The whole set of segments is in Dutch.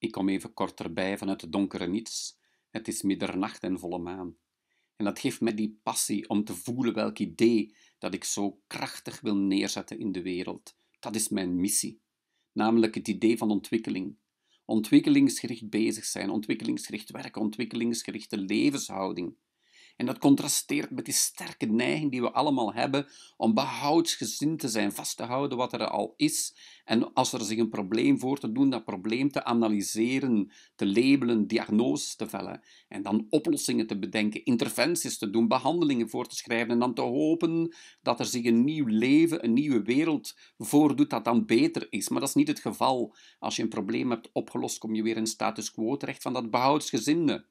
Ik kom even kort erbij vanuit het donkere niets. Het is middernacht en volle maan. En dat geeft mij die passie om te voelen welk idee dat ik zo krachtig wil neerzetten in de wereld. Dat is mijn missie. Namelijk het idee van ontwikkeling. Ontwikkelingsgericht bezig zijn, ontwikkelingsgericht werken, ontwikkelingsgerichte levenshouding. En dat contrasteert met die sterke neiging die we allemaal hebben om behoudsgezind te zijn, vast te houden wat er al is. En als er zich een probleem voor te doen, dat probleem te analyseren, te labelen, diagnoses te vellen. En dan oplossingen te bedenken, interventies te doen, behandelingen voor te schrijven. En dan te hopen dat er zich een nieuw leven, een nieuwe wereld voordoet dat dan beter is. Maar dat is niet het geval. Als je een probleem hebt opgelost, kom je weer in status quo terecht van dat behoudsgezinde.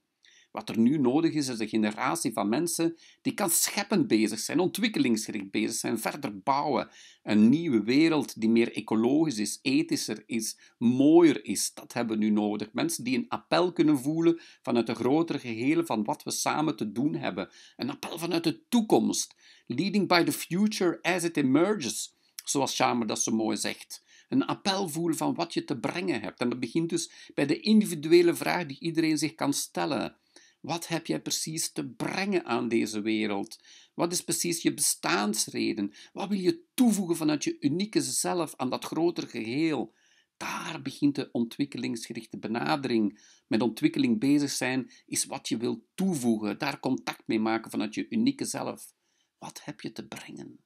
Wat er nu nodig is, is een generatie van mensen die kan scheppend bezig zijn, ontwikkelingsgericht bezig zijn, verder bouwen. Een nieuwe wereld die meer ecologisch is, ethischer is, mooier is. Dat hebben we nu nodig. Mensen die een appel kunnen voelen vanuit de grotere geheel van wat we samen te doen hebben. Een appel vanuit de toekomst. Leading by the future as it emerges, zoals Shamer dat zo mooi zegt een appel voelen van wat je te brengen hebt. En dat begint dus bij de individuele vraag die iedereen zich kan stellen. Wat heb jij precies te brengen aan deze wereld? Wat is precies je bestaansreden? Wat wil je toevoegen vanuit je unieke zelf aan dat grotere geheel? Daar begint de ontwikkelingsgerichte benadering. Met ontwikkeling bezig zijn is wat je wilt toevoegen, daar contact mee maken vanuit je unieke zelf. Wat heb je te brengen?